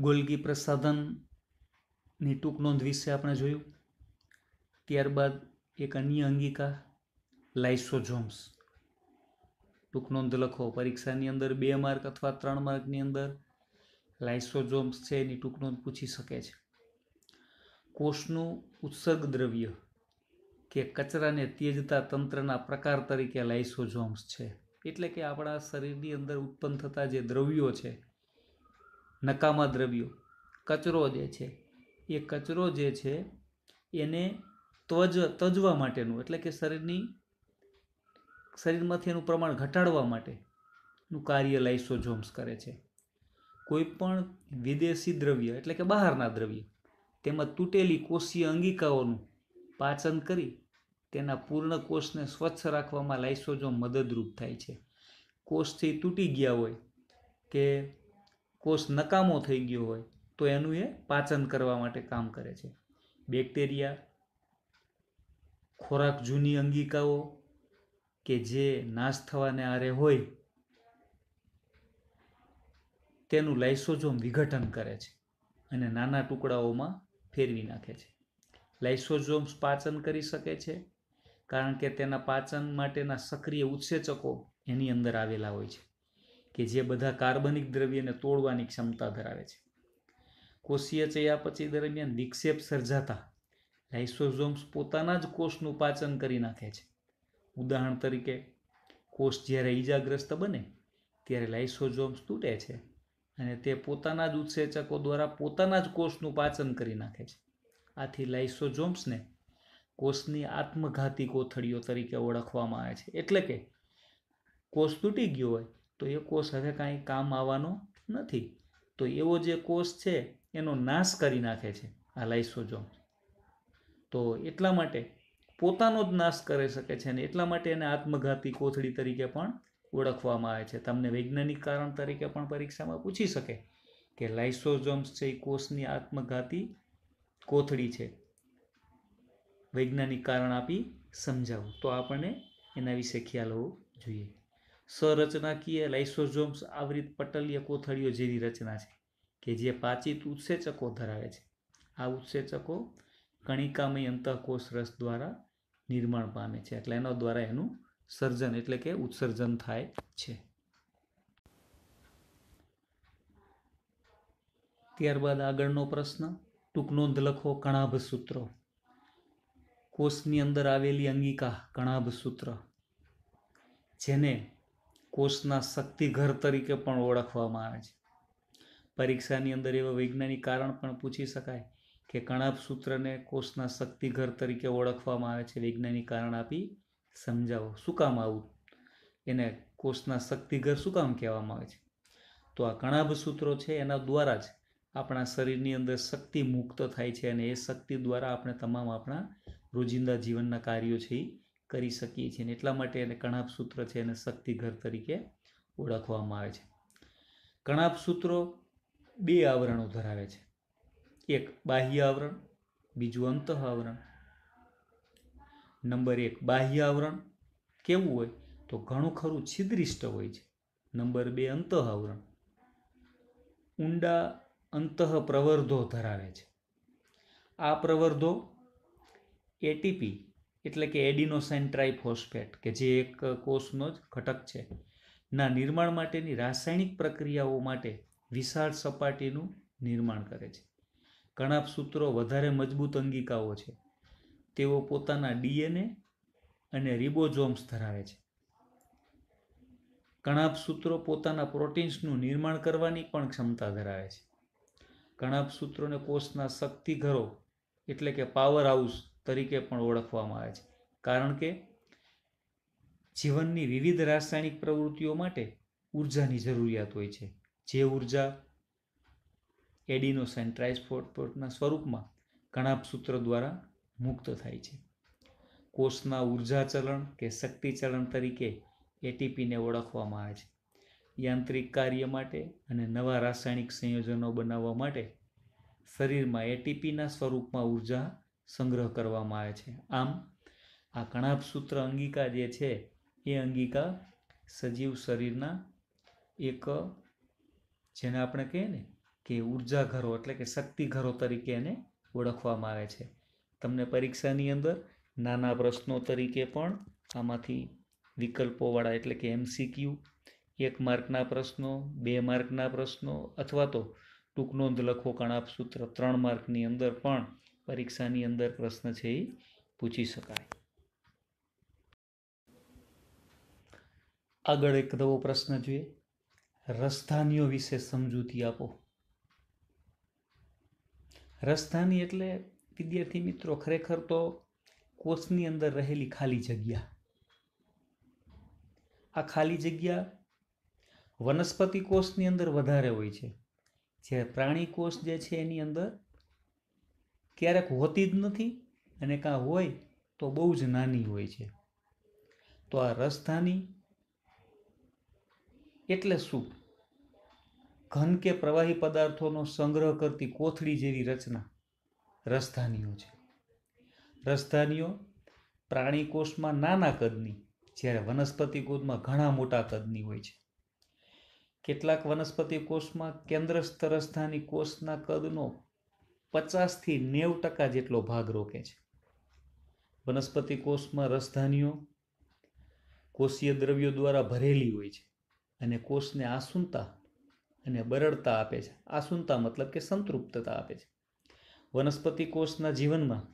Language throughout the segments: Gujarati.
ગોલગી પ્રસાધનની ટૂંક નોંધ વિશે આપણે જોયું ત્યારબાદ એક અન્ય અંગિકા લાઇસોજોમ્સ ટૂંક નોંધ લખો પરીક્ષાની અંદર બે માર્ક અથવા ત્રણ માર્કની અંદર લાઇસોજોમ્સ છે એની ટૂંક નોંધ પૂછી શકે છે કોષનું ઉત્સર્ગ દ્રવ્ય કે કચરાને તેજતા તંત્રના પ્રકાર તરીકે લાઇસોઝોમ્સ છે એટલે કે આપણા શરીરની અંદર ઉત્પન્ન થતા જે દ્રવ્યો છે નકામા દ્રવ્યો કચરો જે છે એ કચરો જે છે એને ત્વજ તજવા માટેનું એટલે કે શરીરની શરીરમાંથી એનું પ્રમાણ ઘટાડવા માટેનું કાર્ય લાઇસોઝોમ્સ કરે છે કોઈપણ વિદેશી દ્રવ્ય એટલે કે બહારના દ્રવ્ય તેમાં તૂટેલી કોષીય અંગિકાઓનું પાચન કરી તેના પૂર્ણ કોષને સ્વચ્છ રાખવામાં લાઇસોઝોમ મદદરૂપ થાય છે કોષથી તૂટી ગયા હોય કે કોષ નકામો થઈ ગયો હોય તો એનું એ પાચન કરવા માટે કામ કરે છે બેક્ટેરિયા ખોરાક જૂની અંગિકાઓ કે જે નાશ થવાને આરે હોય તેનું લાઇસોઝોમ વિઘટન કરે છે અને નાના ટુકડાઓમાં ફેરવી નાખે છે લાઇસોઝોમ્સ પાચન કરી શકે છે કારણ કે તેના પાચન માટેના સક્રિય ઉત્સેચકો એની અંદર આવેલા હોય છે કે જે બધા કાર્બનિક દ્રવ્યને તોડવાની ક્ષમતા ધરાવે છે કોષીય ચયાપચય દરમિયાન વિક્ષેપ સર્જાતા લાઇસોઝોમ્સ પોતાના જ કોષનું પાચન કરી નાખે છે ઉદાહરણ તરીકે કોષ જ્યારે ઈજાગ્રસ્ત બને ત્યારે લાઇસોઝોમ્સ તૂટે છે અને તે પોતાના જ ઉત્સેચકો દ્વારા પોતાના જ કોષનું પાચન કરી નાખે છે આથી લાઇસોઝોમ્સને કોષની આત્મઘાતી કોથળીઓ તરીકે ઓળખવામાં આવે છે એટલે કે કોષ તૂટી ગયો હોય તો એ કોષ હવે કાંઈ કામ આવવાનો નથી તો એવો જે કોષ છે એનો નાશ કરી નાખે છે આ લાઇસોજોમ તો એટલા માટે પોતાનો જ નાશ કરી શકે છે અને એટલા માટે એને આત્મઘાતી કોથળી તરીકે પણ ઓળખવામાં આવે છે તમને વૈજ્ઞાનિક કારણ તરીકે પણ પરીક્ષામાં પૂછી શકે કે લાઇસોજોમ્સ છે એ કોષની આત્મઘાતી કોથળી છે વૈજ્ઞાનિક કારણ આપી સમજાવું તો આપણને એના વિશે ખ્યાલ હોવો જોઈએ સંરચનાકીય લાઇસોઝોમ્સ આવૃત પટલીય કોથળીઓ જેવી રચના છે કે જે પાચિત ઉત્સેચકો ધરાવે છે આ ઉત્સેચકો કણિકામય અંતઃકોષ રસ દ્વારા નિર્માણ પામે છે એટલે એના દ્વારા એનું સર્જન એટલે કે ઉત્સર્જન થાય છે ત્યારબાદ આગળનો પ્રશ્ન ટૂંક નોંધ લખો કણાભ સૂત્રો કોષની અંદર આવેલી અંગિકા કણાભ સૂત્ર જેને કોષના શક્તિઘર તરીકે પણ ઓળખવામાં આવે છે પરીક્ષાની અંદર એવા વૈજ્ઞાનિક કારણ પણ પૂછી શકાય કે કણાભ સૂત્રને કોષના શક્તિઘર તરીકે ઓળખવામાં આવે છે વૈજ્ઞાનિક કારણ આપી સમજાવો શું કામ આવું એને કોષના શક્તિઘર શું કામ કહેવામાં આવે છે તો આ કણાભ સૂત્રો છે એના દ્વારા જ આપણા શરીરની અંદર શક્તિ મુક્ત થાય છે અને એ શક્તિ દ્વારા આપણે તમામ આપણા રોજિંદા જીવનના કાર્યો છે એ કરી શકીએ છીએ અને એટલા માટે એને કણાપ સૂત્ર છે એને શક્તિઘર તરીકે ઓળખવામાં આવે છે કણાપ સૂત્રો બે આવરણો ધરાવે છે એક બાહ્ય આવરણ બીજું અંત આવરણ નંબર એક બાહ્ય આવરણ કેવું હોય તો ઘણું ખરું છિદ્રિષ્ટ હોય છે નંબર બે અંત આવરણ ઊંડા અંત પ્રવર્ધો ધરાવે છે આ પ્રવર્ધો એટીપી એટલે કે એડિનોસાઇન ટ્રાઇફોસ્ફેટ કે જે એક કોષનો જ ઘટક છે ના નિર્માણ માટેની રાસાયણિક પ્રક્રિયાઓ માટે વિશાળ સપાટીનું નિર્માણ કરે છે કણાપ સૂત્રો વધારે મજબૂત અંગિકાઓ છે તેઓ પોતાના ડીએનએ અને રિબોઝોમ્સ ધરાવે છે કણાપ સૂત્રો પોતાના પ્રોટીન્સનું નિર્માણ કરવાની પણ ક્ષમતા ધરાવે છે કણાપ સૂત્રોને કોષના ઘરો એટલે કે પાવર હાઉસ તરીકે પણ ઓળખવામાં આવે છે કારણ કે જીવનની વિવિધ રાસાયણિક પ્રવૃત્તિઓ માટે ઉર્જાની જરૂરિયાત હોય છે જે ઉર્જા એડિનો સેન્ટ્રાઇઝફોટના સ્વરૂપમાં ઘણા સૂત્ર દ્વારા મુક્ત થાય છે કોષના ઉર્જા ચલણ કે શક્તિ ચલણ તરીકે એટીપીને ઓળખવામાં આવે છે યાંત્રિક કાર્ય માટે અને નવા રાસાયણિક સંયોજનો બનાવવા માટે શરીરમાં એટીપીના સ્વરૂપમાં ઉર્જા સંગ્રહ કરવામાં આવે છે આમ આ કણાભ સૂત્ર અંગિકા જે છે એ અંગિકા સજીવ શરીરના એક જેને આપણે કહીએ ને કે ઉર્જા ઘરો એટલે કે શક્તિ ઘરો તરીકે એને ઓળખવામાં આવે છે તમને પરીક્ષાની અંદર નાના પ્રશ્નો તરીકે પણ આમાંથી વિકલ્પોવાળા એટલે કે એમસીક્યુ એક માર્કના પ્રશ્નો બે માર્કના પ્રશ્નો અથવા તો ટૂંક નોંધ લખો કણાપ સૂત્ર ત્રણ માર્કની અંદર પણ પરીક્ષાની અંદર પ્રશ્ન છે એ પૂછી શકાય આગળ એક નવો પ્રશ્ન જોઈએ રસધાનીઓ વિશે સમજૂતી આપો રસધાની એટલે વિદ્યાર્થી મિત્રો ખરેખર તો કોષની અંદર રહેલી ખાલી જગ્યા આ ખાલી જગ્યા વનસ્પતિ કોષની અંદર વધારે હોય છે જે પ્રાણી કોષ જે છે એની અંદર ક્યારેક હોતી જ નથી અને કાં હોય તો બહુ જ નાની હોય છે તો આ રસધાની એટલે શું ઘન કે પ્રવાહી પદાર્થોનો સંગ્રહ કરતી કોથળી જેવી રચના રસધાનીઓ છે રસધાનીઓ પ્રાણી કોષમાં નાના કદની જ્યારે વનસ્પતિ કોષમાં ઘણા મોટા કદની હોય છે કેટલાક વનસ્પતિ કોષમાં કેન્દ્રસ્થ રસધાની કોષના કદનો પચાસથી નેવ ટકા જેટલો ભાગ રોકે છે વનસ્પતિ કોષમાં રસધાનીઓ કોષીય દ્રવ્યો દ્વારા ભરેલી હોય છે અને કોષને આસુનતા અને બરડતા આપે છે આસુનતા મતલબ કે સંતૃપ્તતા આપે છે વનસ્પતિ કોષના જીવનમાં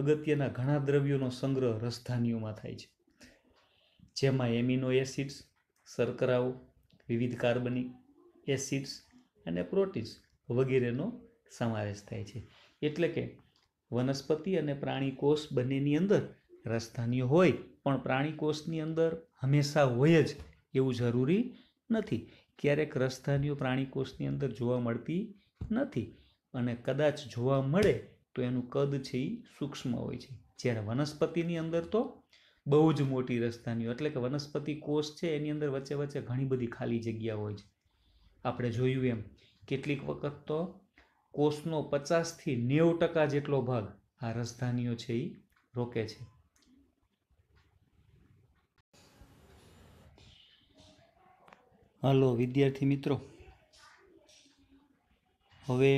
અગત્યના ઘણા દ્રવ્યોનો સંગ્રહ રસધાનીઓમાં થાય છે જેમાં એમિનો એસિડ્સ શર્કરાઓ વિવિધ કાર્બનિક એસિડ્સ અને પ્રોટીન્સ વગેરેનો સમાવેશ થાય છે એટલે કે વનસ્પતિ અને પ્રાણી કોષ બંનેની અંદર રસધાનીઓ હોય પણ પ્રાણી કોષની અંદર હંમેશા હોય જ એવું જરૂરી નથી ક્યારેક રસધાનીઓ પ્રાણી કોષની અંદર જોવા મળતી નથી અને કદાચ જોવા મળે તો એનું કદ છે એ સૂક્ષ્મ હોય છે જ્યારે વનસ્પતિની અંદર તો બહુ જ મોટી રસધાનીઓ એટલે કે વનસ્પતિ કોષ છે એની અંદર વચ્ચે વચ્ચે ઘણી બધી ખાલી જગ્યા હોય છે આપણે જોયું એમ કેટલીક વખત તો કોષનો પચાસથી નેવું ટકા જેટલો ભાગ આ રસધાનીઓ છે એ રોકે છે હલો વિદ્યાર્થી મિત્રો હવે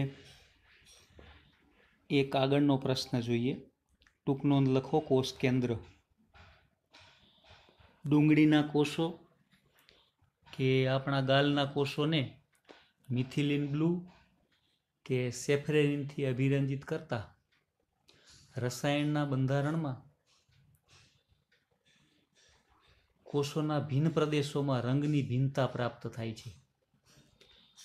એક આગળનો પ્રશ્ન જોઈએ ટૂંક નોંધ લખો કોષ કેન્દ્ર ડુંગળીના કોષો કે આપણા ગાલના કોષોને મિથિલિન બ્લુ કે સેફરેનિનથી અભિરંજિત કરતા રસાયણના બંધારણમાં કોષોના ભિન્ન પ્રદેશોમાં રંગની ભિન્નતા પ્રાપ્ત થાય છે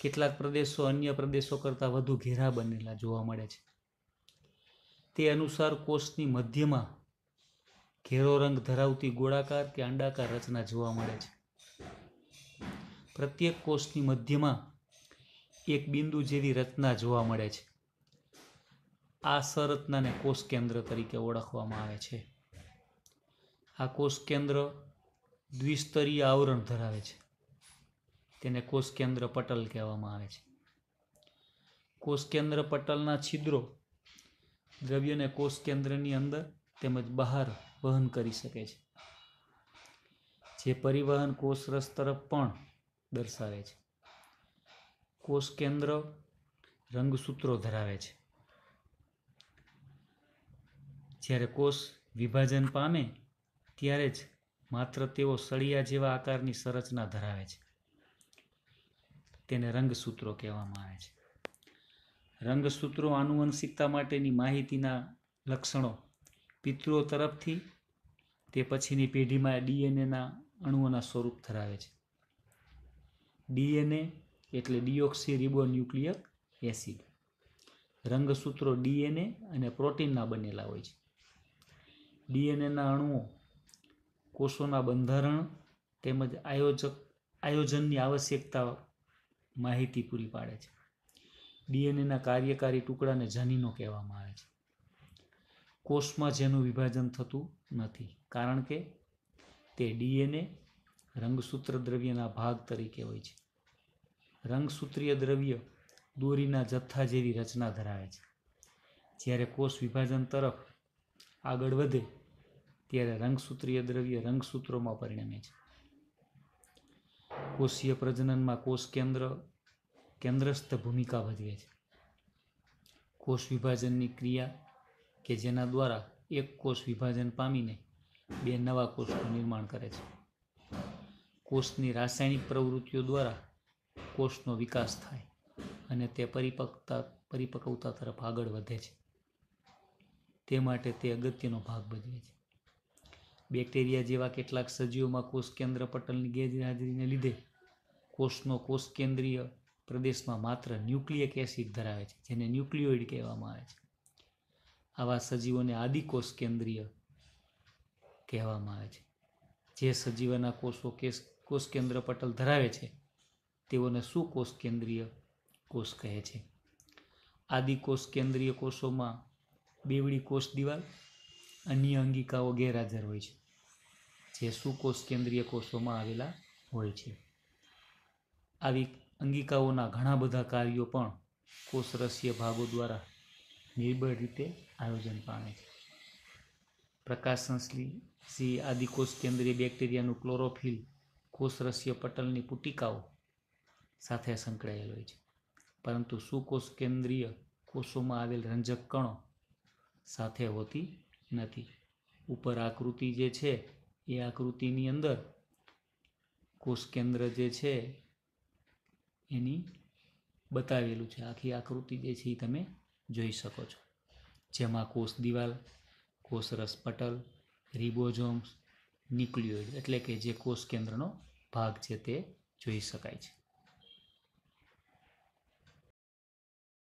કેટલાક પ્રદેશો અન્ય પ્રદેશો કરતાં વધુ ઘેરા બનેલા જોવા મળે છે તે અનુસાર કોષની મધ્યમાં ઘેરો રંગ ધરાવતી ગોળાકાર કે અંડાકાર રચના જોવા મળે છે પ્રત્યેક કોષની મધ્યમાં એક બિંદુ જેવી રચના જોવા મળે છે આ સંરચનાને કોષ કેન્દ્ર તરીકે ઓળખવામાં આવે છે આ કોષ કેન્દ્ર દ્વિસ્તરીય આવરણ ધરાવે છે તેને કોષ કેન્દ્ર પટલ કહેવામાં આવે છે કોષ કેન્દ્ર પટલના છિદ્રો દ્રવ્યને કોષ કેન્દ્રની અંદર તેમજ બહાર વહન કરી શકે છે જે પરિવહન કોષ રસ તરફ પણ દર્શાવે છે કોષ કેન્દ્ર રંગસૂત્રો ધરાવે છે જ્યારે કોષ વિભાજન પામે ત્યારે જ માત્ર તેઓ સળિયા જેવા આકારની સંરચના ધરાવે છે તેને રંગસૂત્રો કહેવામાં આવે છે રંગસૂત્રો આનુવંશિકતા માટેની માહિતીના લક્ષણો પિતૃઓ તરફથી તે પછીની પેઢીમાં ડીએનએના અણુઓના સ્વરૂપ ધરાવે છે ડીએનએ એટલે ડિઓક્સી ન્યુક્લિયક એસિડ રંગસૂત્રો ડીએનએ અને પ્રોટીનના બનેલા હોય છે ડીએનએના અણુઓ કોષોના બંધારણ તેમજ આયોજક આયોજનની આવશ્યકતા માહિતી પૂરી પાડે છે ડીએનએના કાર્યકારી ટુકડાને જનીનો કહેવામાં આવે છે કોષમાં જેનું વિભાજન થતું નથી કારણ કે તે ડીએનએ રંગસૂત્ર દ્રવ્યના ભાગ તરીકે હોય છે રંગસૂત્રીય દ્રવ્ય દોરીના જથ્થા જેવી રચના ધરાવે છે જ્યારે કોષ વિભાજન તરફ આગળ વધે ત્યારે રંગસૂત્રીય દ્રવ્ય રંગસૂત્રોમાં પરિણમે છે કોષીય પ્રજનનમાં કોષ કેન્દ્ર કેન્દ્રસ્થ ભૂમિકા ભજવે છે કોષ વિભાજનની ક્રિયા કે જેના દ્વારા એક કોષ વિભાજન પામીને બે નવા કોષનું નિર્માણ કરે છે કોષની રાસાયણિક પ્રવૃત્તિઓ દ્વારા કોષનો વિકાસ થાય અને તે પરિપક્વતા પરિપક્વતા તરફ આગળ વધે છે તે માટે તે અગત્યનો ભાગ ભજવે છે બેક્ટેરિયા જેવા કેટલાક સજીવોમાં કોષ કેન્દ્ર પટલની ગેરહાજરીને લીધે કોષનો કોષ કેન્દ્રીય પ્રદેશમાં માત્ર ન્યુક્લિયક એસિડ ધરાવે છે જેને ન્યુક્લિયોઇડ કહેવામાં આવે છે આવા સજીવોને આદિકોષ કેન્દ્રીય કહેવામાં આવે છે જે સજીવના કોષો કેસ કોષ કેન્દ્ર પટલ ધરાવે છે તેઓને સુકોષ કેન્દ્રીય કોષ કહે છે આદિકોષ કેન્દ્રીય કોષોમાં બેવડી કોષ દિવાલ અન્ય અંગિકાઓ ગેરહાજર હોય છે જે સુકોષ કેન્દ્રીય કોષોમાં આવેલા હોય છે આવી અંગિકાઓના ઘણા બધા કાર્યો પણ કોષરસીય ભાગો દ્વારા નિર્બળ રીતે આયોજન પામે છે પ્રકાશ સંશ્લેષી આદિકોષ કેન્દ્રીય બેક્ટેરિયાનું ક્લોરોફિલ કોષરસીય પટલની પુટિકાઓ સાથે સંકળાયેલ હોય છે પરંતુ સુકોષ કેન્દ્રીય કોષોમાં આવેલ રંજક કણો સાથે હોતી નથી ઉપર આકૃતિ જે છે એ આકૃતિની અંદર કોષ કેન્દ્ર જે છે એની બતાવેલું છે આખી આકૃતિ જે છે એ તમે જોઈ શકો છો જેમાં કોષ દિવાલ કોષ રસપટલ રિબોઝોમ્સ ન્યુક્લિયોઇડ એટલે કે જે કોષ કેન્દ્રનો ભાગ છે તે જોઈ શકાય છે